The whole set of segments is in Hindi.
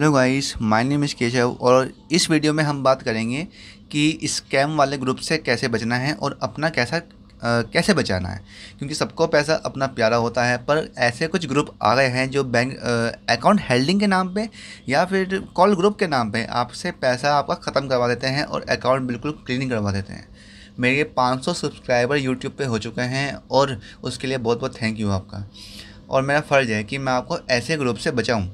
hello guys my name is Keshav और इस वीडियो में हम बात करेंगे कि स्कैम वाले ग्रुप से कैसे बचना है और अपना कैसा आ, कैसे बचाना है क्योंकि सबको पैसा अपना प्यारा होता है पर ऐसे कुछ ग्रुप आ गए हैं जो बैंक अकाउंट हेल्डिंग के नाम पे या फिर कॉल ग्रुप के नाम पे आपसे पैसा आपका ख़त्म करवा देते हैं और अकाउंट बिल्कुल क्लीन करवा देते हैं मेरे 500 सब्सक्राइबर यूट्यूब पे हो चुके हैं और उसके लिए बहुत बहुत थैंक यू आपका और मेरा फ़र्ज़ है कि मैं आपको ऐसे ग्रुप से बचाऊँ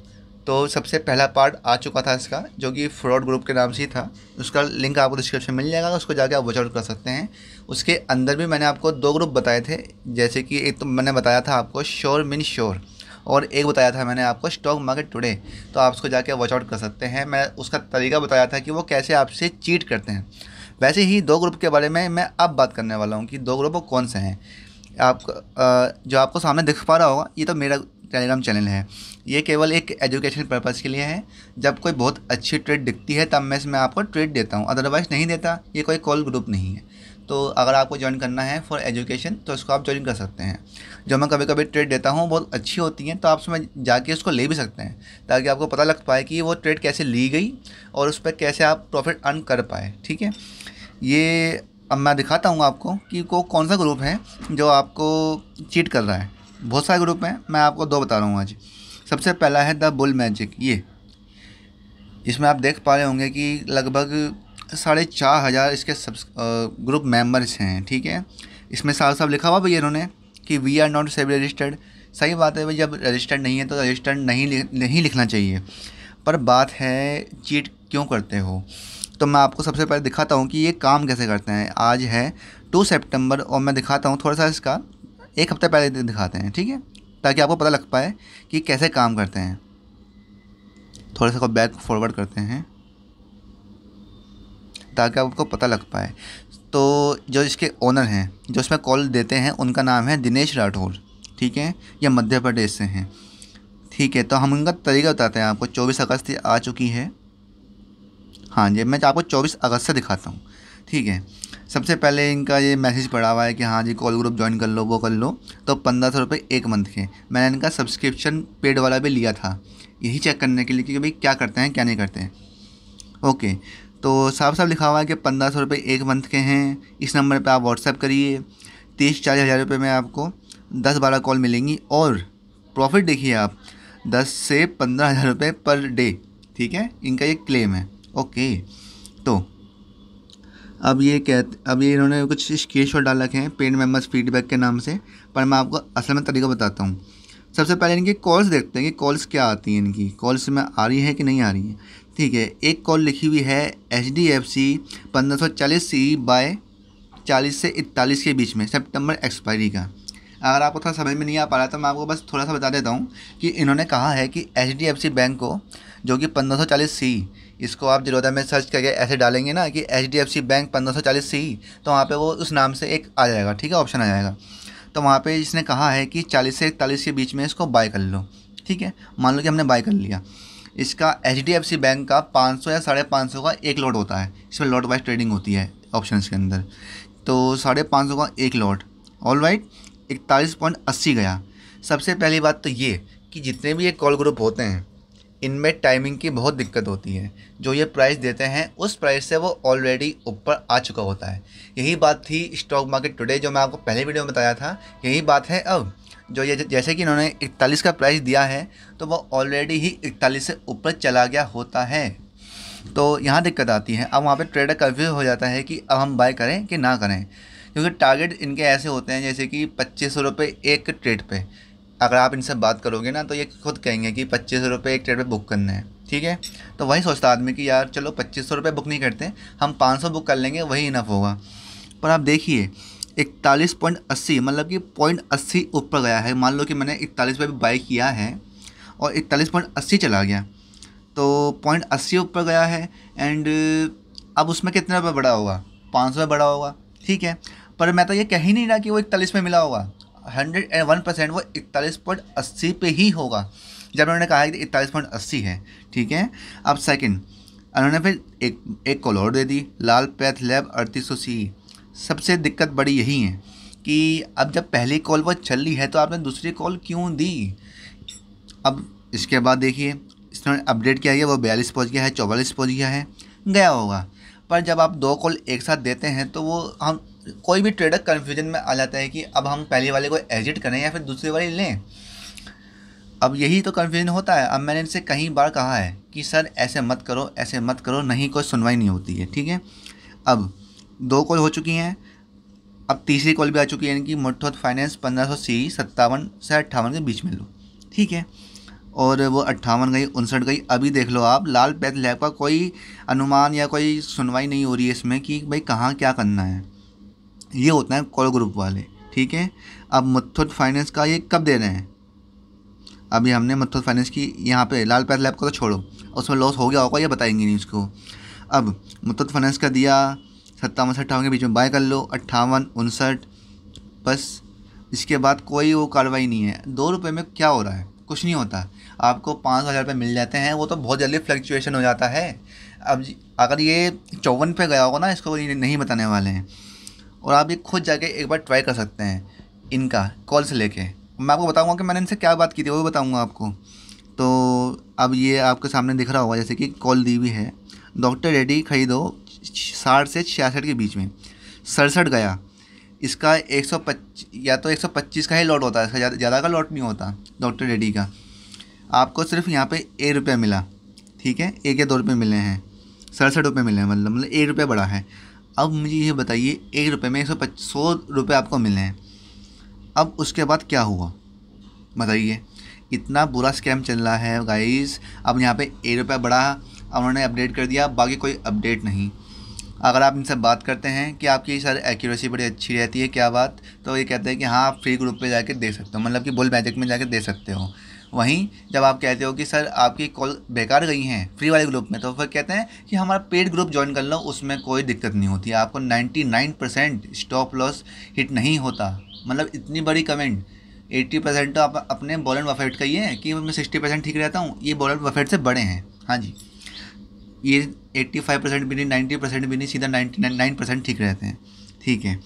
तो सबसे पहला पार्ट आ चुका था इसका जो कि फ्रॉड ग्रुप के नाम से ही था उसका लिंक आपको डिस्क्रिप्शन मिल जाएगा उसको जाके आप वॉचआउट कर सकते हैं उसके अंदर भी मैंने आपको दो ग्रुप बताए थे जैसे कि एक तो मैंने बताया था आपको श्योर मिन श्योर और एक बताया था मैंने आपको स्टॉक मार्केट टुडे तो आप उसको जाके वॉचआउट कर सकते हैं मैं उसका तरीका बताया था कि वो कैसे आपसे चीट करते हैं वैसे ही दो ग्रुप के बारे में मैं अब बात करने वाला हूँ कि दो ग्रुप कौन से हैं आप जो आपको सामने दिख पा रहा होगा ये तो मेरा टेलीग्राम चैनल है ये केवल एक एजुकेशन पर्पज़ के लिए है जब कोई बहुत अच्छी ट्रेड दिखती है तब मैं इसमें आपको ट्रेड देता हूँ अदरवाइज़ नहीं देता ये कोई कॉल ग्रुप नहीं है तो अगर आपको ज्वाइन करना है फॉर एजुकेशन तो इसको आप ज्वाइन कर सकते हैं जो मैं कभी कभी ट्रेड देता हूँ बहुत अच्छी होती हैं तो आप उसमें जाके उसको ले भी सकते हैं ताकि आपको पता लग पाए कि वो ट्रेड कैसे ली गई और उस पर कैसे आप प्रॉफिट अर्न कर पाए ठीक है ये अब मैं दिखाता हूँ आपको कि वो कौन सा ग्रुप है जो आपको चीट कर रहा है बहुत सारे ग्रुप हैं मैं आपको दो बता रहा हूँ आज सबसे पहला है द बुल मैजिक ये इसमें आप देख पा रहे होंगे कि लगभग साढ़े चार हज़ार इसके सब ग्रुप मेंबर्स हैं ठीक है इसमें साफ साहब लिखा हुआ भैया इन्होंने कि we are not SEBI registered सही बात है भाई जब रजिस्टर्ड नहीं है तो रजिस्टर्ड नहीं नहीं लिखना चाहिए पर बात है चीट क्यों करते हो तो मैं आपको सबसे पहले दिखाता हूँ कि ये काम कैसे करते हैं आज है टू सेप्टेम्बर और मैं दिखाता हूँ थोड़ा सा इसका एक हफ्ता पहले दिखाते हैं ठीक है ताकि आपको पता लग पाए कि कैसे काम करते हैं थोड़ा सा को बैक फॉरवर्ड करते हैं ताकि आपको पता लग पाए तो जो इसके ओनर हैं जो इसमें कॉल देते हैं उनका नाम है दिनेश राठौर ठीक है ये मध्य प्रदेश से हैं ठीक है तो हम उनका तरीका बताते हैं आपको चौबीस अगस्त आ चुकी है हाँ जी मैं आपको चौबीस अगस्त से दिखाता हूँ ठीक है सबसे पहले इनका ये मैसेज पड़ा हुआ है कि हाँ जी कॉल ग्रुप ज्वाइन कर लो वो कर लो तो पंद्रह सौ रुपये एक मंथ के मैंने इनका सब्सक्रिप्शन पेड वाला भी लिया था यही चेक करने के लिए कि भाई क्या करते हैं क्या नहीं करते हैं ओके तो साफ साफ लिखा हुआ है कि पंद्रह सौ रुपये एक मंथ के हैं इस नंबर पर आप व्हाट्सएप करिए तीस चालीस हज़ार रुपये में आपको दस बारह कॉल मिलेंगी और प्रॉफिट देखिए आप दस से पंद्रह हज़ार रुपये पर डे ठीक है इनका ये क्लेम है ओके तो अब ये कहते अब ये इन्होंने कुछ स्केच और डाल रखे हैं पेड मेम्बर्स फीडबैक के नाम से पर मैं आपको असल में तरीका बताता हूँ सबसे पहले इनकी कॉल्स देखते हैं कि कॉल्स क्या आती हैं इनकी कॉल्स में आ रही है कि नहीं आ रही है ठीक है एक कॉल लिखी हुई है एच डी एफ सी पंद्रह सौ चालीस सी बाय चालीस से इकतालीस के बीच में सेप्टेम्बर एक्सपायरी का अगर आपको थोड़ा समझ में नहीं आ पा रहा तो मैं आपको बस थोड़ा सा बता देता हूँ कि इन्होंने कहा है कि H D F C bank को जो कि पंद्रह सौ चालीस सी इसको आप दिलोदा में सर्च करके ऐसे डालेंगे ना कि H D F C bank पंद्रह सौ चालीस सी तो वहाँ पे वो उस नाम से एक आ जाएगा ठीक है ऑप्शन आ जाएगा तो वहाँ पे इसने कहा है कि चालीस से इकतालीस के बीच में इसको बाय कर लो ठीक है मान लो कि हमने बाय कर लिया इसका H D F C bank का पाँच सौ या साढ़े पाँच सौ का एक लॉट होता है इसमें लॉट वाइज ट्रेडिंग होती है ऑप्शन के अंदर तो साढ़े पाँच सौ का एक लॉट ऑल राइट इकतालीस पॉइंट अस्सी गया सबसे पहली बात तो ये कि जितने भी ये कॉल ग्रुप होते हैं इनमें टाइमिंग की बहुत दिक्कत होती है जो ये प्राइस देते हैं उस प्राइस से वो ऑलरेडी ऊपर आ चुका होता है यही बात थी स्टॉक मार्केट टुडे जो मैं आपको पहले वीडियो में बताया था यही बात है अब जो ये जैसे कि इन्होंने इकतालीस का प्राइस दिया है तो वो ऑलरेडी ही इकतालीस से ऊपर चला गया होता है तो यहाँ दिक्कत आती है अब वहाँ पर ट्रेडर कन्फ्यूज हो जाता है कि अब हम बाय करें कि ना करें क्योंकि टारगेट इनके ऐसे होते हैं जैसे कि पच्चीस सौ रुपये एक ट्रेड पे अगर आप इनसे बात करोगे ना तो ये खुद कहेंगे कि पच्चीस सौ रुपये एक ट्रेड पर बुक करना है ठीक है तो वही सोचता आदमी कि यार चलो पच्चीस सौ रुपये बुक नहीं करते हम पाँच सौ बुक कर लेंगे वही इनफ होगा पर आप देखिए इकतालीस पॉइंट अस्सी मतलब कि पॉइंट अस्सी ऊपर गया है मान लो कि मैंने इकतालीस रुपये भी बाई किया है और इकतालीस पॉइंट अस्सी चला गया तो पॉइंट अस्सी ऊपर गया है एंड अब उसमें कितने रुपये बड़ा होगा पाँच सौ बड़ा होगा ठीक है पर मैं तो ये कह ही नहीं रहा कि वो इकतालीस में मिला होगा हंड्रेड एंड वन परसेंट वो इकतालीस पॉइंट अस्सी पे ही होगा जब उन्होंने कहा है कि इकतालीस पॉइंट अस्सी है ठीक है अब सेकंड उन्होंने फिर एक एक कॉल और दे दी लाल पैथ लैब अड़तीस सौ सी सबसे दिक्कत बड़ी यही है कि अब जब पहली कॉल वो चल रही है तो आपने दूसरी कॉल क्यों दी अब इसके बाद देखिए इसने अपडेट किया गया वो बयालीस पहुँच गया है चौवालीस पहुँच गया है गया होगा पर जब आप दो कॉल एक साथ देते हैं तो वो हम कोई भी ट्रेडर कन्फ्यूजन में आ जाता है कि अब हम पहले वाले को एग्जिट करें या फिर दूसरे वाले लें अब यही तो कन्फ्यूजन होता है अब मैंने इनसे कई बार कहा है कि सर ऐसे मत करो ऐसे मत करो नहीं कोई सुनवाई नहीं होती है ठीक है अब दो कॉल हो चुकी हैं अब तीसरी कॉल भी आ चुकी है इनकी मुठोत फाइनेंस पंद्रह सौ सी सत्तावन से अट्ठावन के बीच में लो ठीक है और वो अट्ठावन गई उनसठ गई अभी देख लो आप लाल पैथ लैब का कोई अनुमान या कोई सुनवाई नहीं हो रही है इसमें कि भाई कहाँ क्या करना है ये होता है कॉल ग्रुप वाले ठीक है अब मुथुट फाइनेंस का ये कब दे रहे हैं अभी हमने मुथुट फाइनेंस की यहाँ पे लाल पैर लैब को तो छोड़ो उसमें लॉस हो गया होगा ये बताएंगे नहीं उसको अब मुथुट फाइनेंस का दिया सत्तावन से अट्ठावन के बीच में बाय कर लो अट्ठावन उनसठ बस इसके बाद कोई वो कार्रवाई नहीं है दो रुपये में क्या हो रहा है कुछ नहीं होता आपको पाँच हज़ार रुपये मिल जाते हैं वो तो बहुत जल्दी फ्लक्चुएशन हो जाता है अब अगर ये चौवन पे गया होगा ना इसको नहीं बताने वाले हैं और आप ये खुद जाके एक बार ट्राई कर सकते हैं इनका कॉल से लेके मैं आपको बताऊंगा कि मैंने इनसे क्या बात की थी वो भी बताऊंगा आपको तो अब ये आपके सामने दिख रहा होगा जैसे कि कॉल दी हुई है डॉक्टर रेड्डी खरीदो साठ से छियासठ के बीच में सड़सठ गया इसका एक सौ या तो एक सौ पच्चीस का ही लॉट होता है इसका ज़्यादा का लॉट नहीं होता डॉक्टर रेड्डी का आपको सिर्फ यहाँ पे एक रुपया मिला ठीक है एक या दो रुपये मिले हैं सड़सठ रुपये मिले हैं मतलब मतलब एक रुपया बड़ा है अब मुझे ये बताइए एक रुपये में एक सौ पच सौ रुपये आपको मिले हैं अब उसके बाद क्या हुआ बताइए इतना बुरा स्कैम चल रहा है गाइस अब यहाँ पे एक रुपया बढ़ा अब उन्होंने अपडेट कर दिया बाकी कोई अपडेट नहीं अगर आप इनसे बात करते हैं कि आपकी सर एक्यूरेसी बड़ी अच्छी रहती है क्या बात तो ये कहते हैं कि हाँ आप फ्री ग्रुप पे जाकर दे सकते हो मतलब कि बोल मैजिक में जाकर दे सकते हो वहीं जब आप कहते हो कि सर आपकी कॉल बेकार गई हैं फ्री वाले ग्रुप में तो फिर कहते हैं कि हमारा पेड ग्रुप ज्वाइन कर लो उसमें कोई दिक्कत नहीं होती आपको 99 परसेंट स्टॉप लॉस हिट नहीं होता मतलब इतनी बड़ी कमेंट 80 परसेंट तो आप अपने एंड वफेट का ही है कि मैं सिक्सटी परसेंट ठीक रहता हूँ ये एंड वफेट से बड़े हैं हाँ जी ये 85 परसेंट भी नहीं 90 परसेंट भी नहीं सीधा 99 परसेंट ठीक रहते हैं ठीक है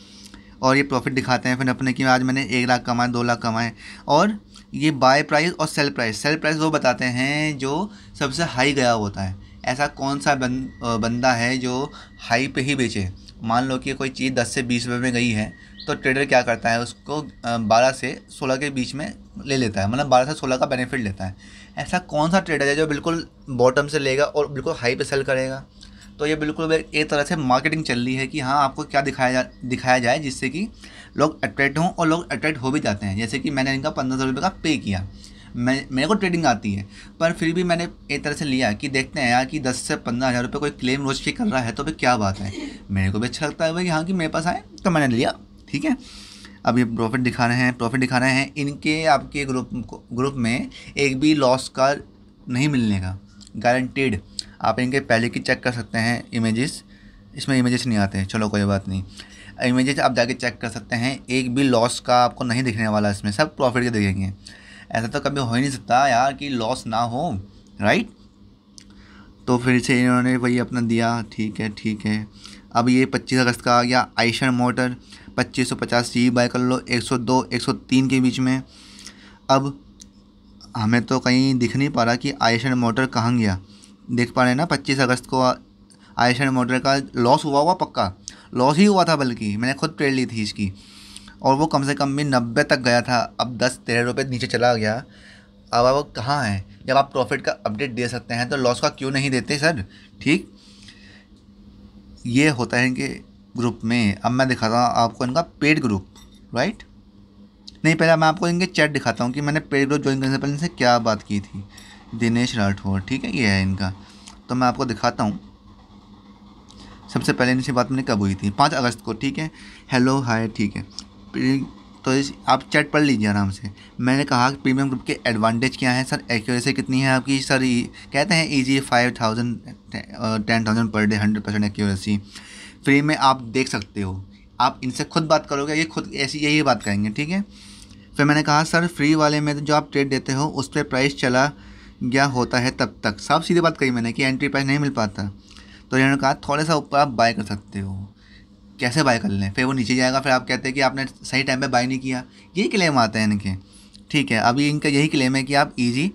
और ये प्रॉफिट दिखाते हैं फिर अपने कि आज मैंने एक लाख कमाए दो लाख कमाए और ये बाय प्राइस और सेल प्राइस सेल प्राइस वो बताते हैं जो सबसे हाई गया होता है ऐसा कौन सा बन, बंदा है जो हाई पे ही बेचे मान लो कि कोई चीज़ दस से बीस रुपये में गई है तो ट्रेडर क्या करता है उसको बारह से सोलह के बीच में ले लेता है मतलब बारह से सोलह का बेनिफिट लेता है ऐसा कौन सा ट्रेडर है जो बिल्कुल बॉटम से लेगा और बिल्कुल हाई पे सेल करेगा तो ये बिल्कुल एक तरह से मार्केटिंग चल रही है कि हाँ आपको क्या दिखाया जा दिखाया जाए जिससे कि लोग अट्रैक्ट हों और लोग अट्रैक्ट हो भी जाते हैं जैसे कि मैंने इनका पंद्रह सौ रुपये का पे किया मैं मेरे को ट्रेडिंग आती है पर फिर भी मैंने एक तरह से लिया कि देखते हैं यार कि दस से पंद्रह हज़ार रुपये कोई क्लेम रोज के कर रहा है तो भाई क्या बात है मेरे को भी अच्छा लगता है भाई हाँ कि मेरे पास आए तो मैंने लिया ठीक है अब ये प्रॉफिट दिखा रहे हैं प्रॉफिट दिखा रहे हैं इनके आपके ग्रुप को ग्रुप में एक भी लॉस का नहीं मिलने का गारंटेड आप इनके पहले की चेक कर सकते हैं इमेजेस इसमें इमेजेस नहीं आते चलो कोई बात नहीं इमेजेस आप जाके चेक कर सकते हैं एक भी लॉस का आपको नहीं दिखने वाला इसमें सब प्रॉफिट के दिखेंगे ऐसा तो कभी हो ही नहीं सकता यार कि लॉस ना हो राइट तो फिर से इन्होंने वही अपना दिया ठीक है ठीक है अब ये पच्चीस अगस्त का आ गया आइशन मोटर पच्चीस सौ पचास सी बाय कर लो एक सौ दो एक सौ तीन के बीच में अब हमें तो कहीं दिख नहीं पा रहा कि आइशन मोटर कहाँ गया देख पा रहे हैं ना पच्चीस अगस्त को आइशन मोटर का लॉस हुआ हुआ पक्का लॉस ही हुआ था बल्कि मैंने खुद ट्रेड ली थी इसकी और वो कम से कम भी नब्बे तक गया था अब दस तेरह रुपये नीचे चला गया अब अब कहाँ हैं जब आप प्रॉफिट का अपडेट दे सकते हैं तो लॉस का क्यों नहीं देते सर ठीक ये होता है इनके ग्रुप में अब मैं दिखाता हूँ आपको इनका पेड ग्रुप राइट नहीं पहले मैं आपको इनके चैट दिखाता हूँ कि मैंने पेड ग्रुप ज्वाइन करने से पहले इनसे क्या बात की थी दिनेश राठौर ठीक है ये है इनका तो मैं आपको दिखाता हूँ सबसे पहले इनसे बात मैंने कब हुई थी पाँच अगस्त को ठीक है हेलो हाय ठीक है तो इस आप चैट पढ़ लीजिए आराम से मैंने कहा कि प्रीमियम ग्रुप के एडवांटेज क्या हैं सर एक्यूरेसी कितनी है आपकी सर कहते हैं easy five thousand ten thousand per day hundred percent accuracy free में आप देख सकते हो आप इनसे खुद बात करोगे ये खुद ऐसी यही बात करेंगे ठीक है फिर मैंने कहा सर फ्री वाले में तो जो आप ट्रेड देते हो उस पर प्राइस चला गया होता है तब तक साफ सीधी बात कही मैंने कि एंट्री प्राइस नहीं मिल पाता तो इन्होंने कहा थोड़े सा ऊपर आप बाय कर सकते हो कैसे बाय कर लें फिर वो नीचे जाएगा फिर आप कहते हैं कि आपने सही टाइम पे बाय नहीं किया यही क्लेम आते हैं इनके ठीक है अभी इनका यही क्लेम है कि आप ईजी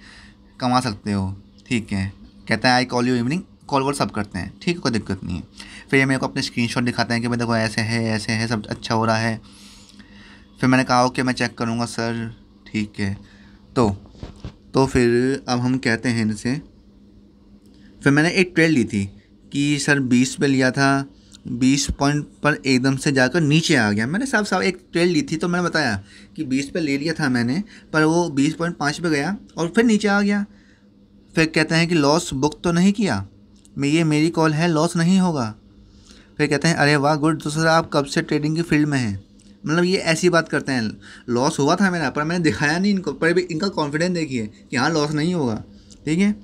कमा सकते हो ठीक है कहते हैं I call you evening call wall सब करते हैं ठीक है कोई दिक्कत नहीं है फिर ये मेरे को अपने स्क्रीन दिखाते हैं कि भाई देखो ऐसे है ऐसे है सब अच्छा हो रहा है फिर मैंने कहा ओके मैं चेक करूँगा सर ठीक है तो तो फिर अब हम कहते हैं इनसे फिर मैंने एक ट्रेल ली थी कि सर बीस पे लिया था बीस पॉइंट पर एकदम से जाकर नीचे आ गया मैंने साफ साफ एक ट्रेड ली थी तो मैंने बताया कि बीस पे ले लिया था मैंने पर वो बीस पॉइंट पाँच पर गया और फिर नीचे आ गया फिर कहते हैं कि लॉस बुक तो नहीं किया मैं ये मेरी कॉल है लॉस नहीं होगा फिर कहते हैं अरे वाह गुड तो सर आप कब से ट्रेडिंग की फील्ड में हैं मतलब ये ऐसी बात करते हैं लॉस हुआ था मेरा पर मैंने दिखाया नहीं इनको पर भी इनका कॉन्फिडेंस देखिए कि हाँ लॉस नहीं होगा ठीक है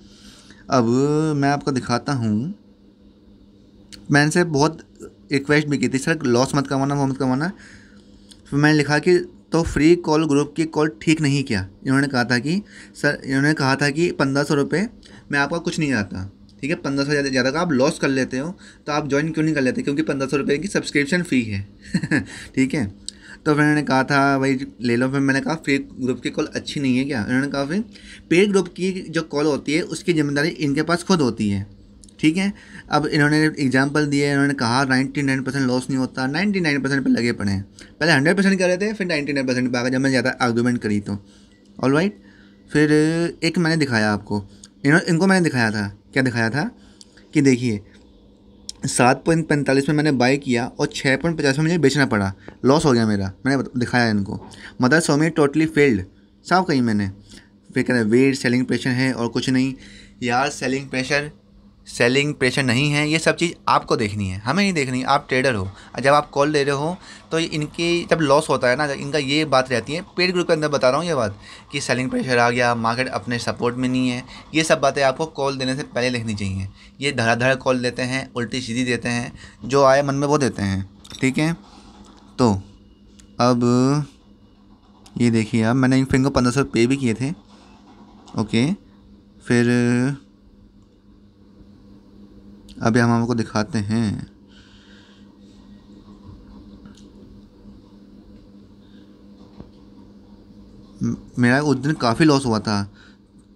अब मैं आपको दिखाता हूँ मैंने से बहुत रिक्वेस्ट भी की थी सर लॉस मत कमाना वो मत कमाना फिर मैंने लिखा कि तो फ्री कॉल ग्रुप की कॉल ठीक नहीं किया इन्होंने कहा था कि सर इन्होंने कहा था कि पंद्रह सौ रुपये मैं आपका कुछ नहीं आता ठीक है पंद्रह सौ ज़्यादा ज़्यादा का आप लॉस कर लेते हो तो आप ज्वाइन क्यों नहीं कर लेते क्योंकि पंद्रह सौ रुपये की सब्सक्रिप्शन फ़ी है ठीक है तो फिर उन्होंने कहा था भाई ले लो फिर मैंने कहा फ्री ग्रुप की कॉल अच्छी नहीं है क्या उन्होंने कहा फिर पेड ग्रुप की जो कॉल होती है उसकी ज़िम्मेदारी इनके पास खुद होती है ठीक है अब इन्होंने एग्जाम्पल दिए इन्होंने कहा नाइन्टी नाइन परसेंट लॉस नहीं होता नाइन्टी नाइन परसेंट पर लगे पड़े हैं पहले हंड्रेड परसेंट कर रहे थे फिर नाइन्टी नाइन परसेंट पर आगे जब मैंने ज़्यादा आर्गूमेंट करी तो ऑल राइट फिर एक मैंने दिखाया आपको इन्होंने इनको मैंने दिखाया था क्या दिखाया था कि देखिए सात पॉइंट पैंतालीस में मैंने बाई किया और छः पॉइंट पचास में मुझे बेचना पड़ा लॉस हो गया मेरा मैंने दिखाया इनको मदर सोमी टोटली फेल्ड साफ कही मैंने फिर कह रहे वेट सेलिंग प्रेशर है और कुछ नहीं यार सेलिंग प्रेशर सेलिंग प्रेशर नहीं है ये सब चीज़ आपको देखनी है हमें नहीं देखनी आप ट्रेडर हो जब आप कॉल ले रहे हो तो इनकी जब लॉस होता है ना इनका ये बात रहती है पेड ग्रुप के अंदर बता रहा हूँ ये बात कि सेलिंग प्रेशर आ गया मार्केट अपने सपोर्ट में नहीं है ये सब बातें आपको कॉल देने से पहले लिखनी चाहिए ये धड़ाधड़ कॉल देते हैं उल्टी सीधी देते हैं जो आए मन में वो देते हैं ठीक है तो अब ये देखिए आप मैंने इन फिंग को पंद्रह सौ पे भी किए थे ओके फिर अभी हम आपको दिखाते हैं मेरा उस दिन काफ़ी लॉस हुआ था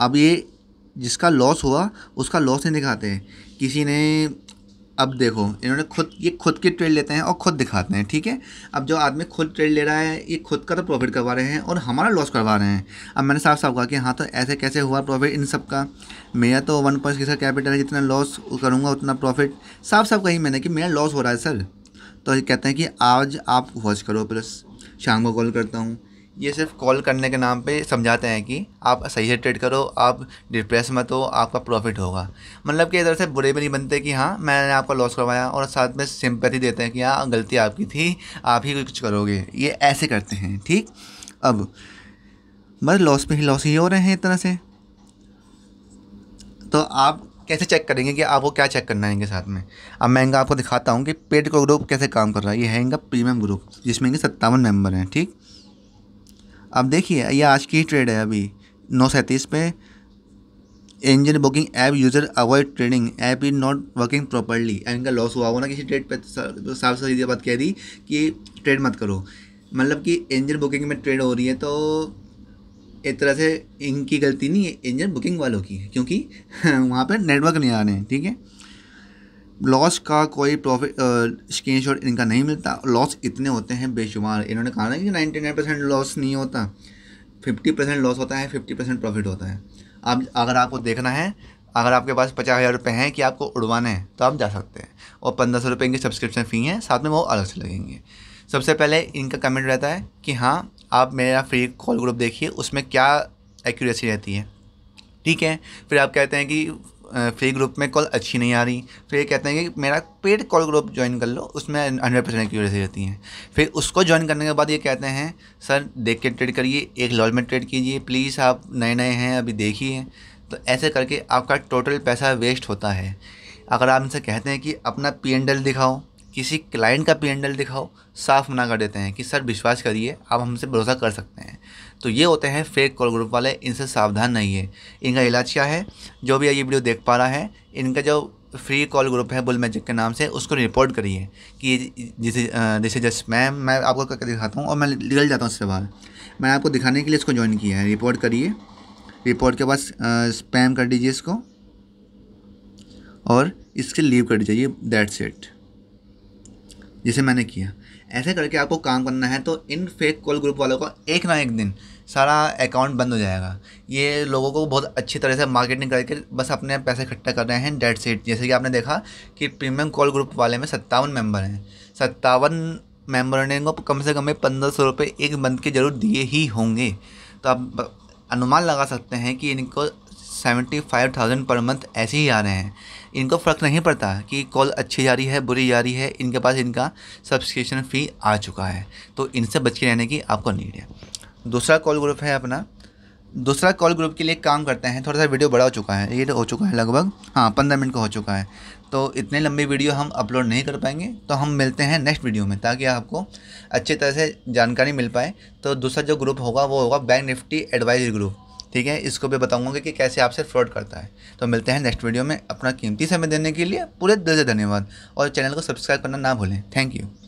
अब ये जिसका लॉस हुआ उसका लॉस नहीं दिखाते किसी ने अब देखो इन्होंने खुद ये खुद की ट्रेड लेते हैं और खुद दिखाते हैं ठीक है अब जो आदमी खुद ट्रेड ले रहा है ये खुद का तो प्रॉफिट करवा रहे हैं और हमारा लॉस करवा रहे हैं अब मैंने साफ साफ कहा कि हाँ तो ऐसे कैसे हुआ प्रॉफिट इन सब का मेरा तो वन पॉइंट का कैपिटल है जितना लॉस करूँगा उतना प्रॉफिट साफ साफ कही मैंने कि मेरा लॉस हो रहा है सर तो कहते हैं कि आज आप वॉच करो प्लस शाम को कॉल करता हूँ ये सिर्फ कॉल करने के नाम पे समझाते हैं कि आप सही से ट्रेड करो आप डिप्रेस मत हो आपका प्रॉफिट होगा मतलब कि इधर से बुरे भी नहीं बनते कि हाँ मैंने आपका लॉस करवाया और साथ में सिंपैथी देते हैं कि हाँ गलती आपकी थी आप ही कुछ करोगे ये ऐसे करते हैं ठीक अब बस लॉस पे ही लॉस ही हो रहे हैं एक तरह से तो आप कैसे चेक करेंगे कि आपको क्या चेक करना है इनके साथ में अब मैं इनका आपको दिखाता हूँ कि पेड का ग्रुप कैसे काम कर रहा है ये है इनका प्रीमियम ग्रुप जिसमें इनके सत्तावन मेम्बर हैं ठीक अब देखिए ये आज की ट्रेड है अभी नौ सैंतीस पे engine booking app user avoid trading app is not working properly and इनका लॉस हुआ हो ना किसी ट्रेड पे साफ तो साफ सही बात कह दी कि ट्रेड मत करो मतलब कि इंजन बुकिंग में ट्रेड हो रही है तो एक तरह से इनकी गलती नहीं है इंजन बुकिंग वालों की क्योंकि वहाँ पर नेटवर्क नहीं आ रहे हैं ठीक है लॉस का कोई प्रॉफिट स्क्रीन शॉट इनका नहीं मिलता लॉस इतने होते हैं बेशुमार इन्होंने कहा ना कि नाइन्टी नाइन परसेंट लॉस नहीं होता फिफ्टी परसेंट लॉस होता है फिफ्टी परसेंट प्रॉफिट होता है अब अगर आपको देखना है अगर आपके पास पचास हज़ार रुपये हैं कि आपको उड़वाना है तो आप जा सकते हैं और पंद्रह सौ रुपये इनकी सब्सक्रिप्शन फ़ी है साथ में वो अलग से लगेंगे सबसे पहले इनका कमेंट रहता है कि हाँ आप मेरा फ्री कॉल ग्रुप देखिए उसमें क्या एक्यूरेसी रहती है ठीक है फिर आप कहते हैं कि फ्री ग्रुप में कॉल अच्छी नहीं आ रही तो ये कहते हैं कि मेरा पेड कॉल ग्रुप ज्वाइन कर लो उसमें हंड्रेड परसेंट एक्यूरेसी रहती है फिर उसको ज्वाइन करने के बाद ये कहते हैं सर देख के ट्रेड करिए एक लॉल में ट्रेड कीजिए प्लीज़ आप नए नए हैं अभी देखिए तो ऐसे करके आपका टोटल पैसा वेस्ट होता है अगर आप इनसे कहते हैं कि अपना पी दिखाओ किसी क्लाइंट का पी एंडल दिखाओ साफ मना कर देते हैं कि सर विश्वास करिए आप हमसे भरोसा कर सकते हैं तो ये होते हैं फेक कॉल ग्रुप वाले इनसे सावधान नहीं है इनका इलाज क्या है जो भी ये वीडियो देख पा रहा है इनका जो फ्री कॉल ग्रुप है बुल मैजिक के नाम से उसको रिपोर्ट करिए कि जैसे जैसे जस्ट मैं मैं आपको करके दिखाता हूँ और मैं निकल जाता हूँ उससे बाहर मैंने आपको दिखाने के लिए इसको ज्वाइन किया है रिपोर्ट करिए रिपोर्ट के बाद स्पैम कर दीजिए इसको और इसके लीव कर दीजिए दैट्स इट जिसे मैंने किया ऐसे करके आपको काम करना है तो इन फेक कॉल ग्रुप वालों का एक ना एक दिन सारा अकाउंट बंद हो जाएगा ये लोगों को बहुत अच्छी तरह से मार्केटिंग करके बस अपने पैसे इकट्ठा कर रहे हैं डेट सीट जैसे कि आपने देखा कि प्रीमियम कॉल ग्रुप वाले में सत्तावन मेंबर हैं सत्तावन मेंबर ने इनको कम से कम पंद्रह सौ रुपये एक मंथ के जरूर दिए ही होंगे तो आप अनुमान लगा सकते हैं कि इनको सेवेंटी फाइव थाउजेंड पर मंथ ऐसे ही आ रहे हैं इनको फ़र्क नहीं पड़ता कि कॉल अच्छी जा रही है बुरी जा रही है इनके पास इनका सब्सक्रिप्शन फ़ी आ चुका है तो इनसे बच के रहने की आपको नीड है दूसरा कॉल ग्रुप है अपना दूसरा कॉल ग्रुप के लिए काम करते हैं थोड़ा सा वीडियो बड़ा हो चुका है ये हो चुका है लगभग हाँ पंद्रह मिनट का हो चुका है तो इतने लंबी वीडियो हम अपलोड नहीं कर पाएंगे तो हम मिलते हैं नेक्स्ट वीडियो में ताकि आपको अच्छे तरह से जानकारी मिल पाए तो दूसरा जो ग्रुप होगा वो होगा बैंक निफ्टी एडवाइजरी ग्रुप ठीक है इसको भी बताऊंगा कि कैसे आपसे फ्रॉड करता है तो मिलते हैं नेक्स्ट वीडियो में अपना कीमती समय देने के लिए पूरे दिल से धन्यवाद और चैनल को सब्सक्राइब करना ना भूलें थैंक यू